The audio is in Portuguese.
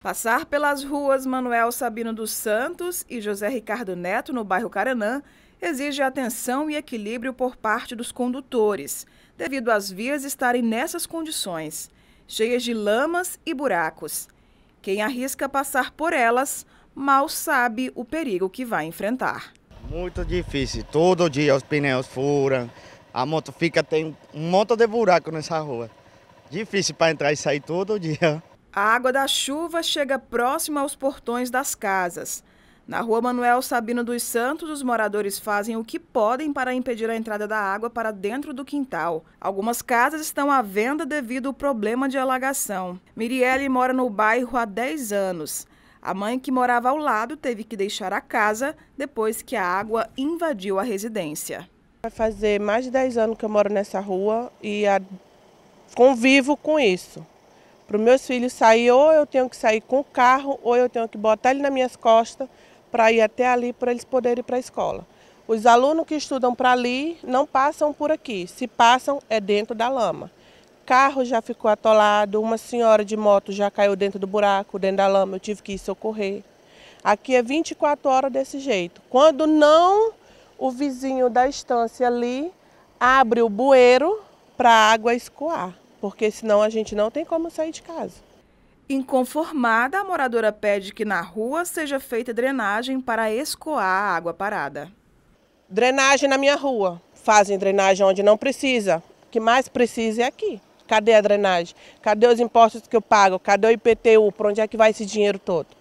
Passar pelas ruas Manuel Sabino dos Santos e José Ricardo Neto, no bairro Caranã, exige atenção e equilíbrio por parte dos condutores, devido às vias estarem nessas condições, cheias de lamas e buracos. Quem arrisca passar por elas mal sabe o perigo que vai enfrentar. Muito difícil, todo dia os pneus furam, a moto fica, tem um monte de buraco nessa rua. Difícil para entrar e sair todo dia. A água da chuva chega próxima aos portões das casas. Na rua Manuel Sabino dos Santos, os moradores fazem o que podem para impedir a entrada da água para dentro do quintal. Algumas casas estão à venda devido ao problema de alagação. Mirielle mora no bairro há 10 anos. A mãe que morava ao lado teve que deixar a casa depois que a água invadiu a residência. Vai fazer mais de 10 anos que eu moro nessa rua e convivo com isso. Para os meus filhos sair, ou eu tenho que sair com o carro, ou eu tenho que botar ele nas minhas costas para ir até ali para eles poderem ir para a escola. Os alunos que estudam para ali não passam por aqui, se passam é dentro da lama. Carro já ficou atolado, uma senhora de moto já caiu dentro do buraco, dentro da lama, eu tive que ir socorrer. Aqui é 24 horas desse jeito. Quando não, o vizinho da estância ali abre o bueiro para a água escoar porque senão a gente não tem como sair de casa. Inconformada, a moradora pede que na rua seja feita drenagem para escoar a água parada. Drenagem na minha rua. Fazem drenagem onde não precisa. O que mais precisa é aqui. Cadê a drenagem? Cadê os impostos que eu pago? Cadê o IPTU? Para onde é que vai esse dinheiro todo?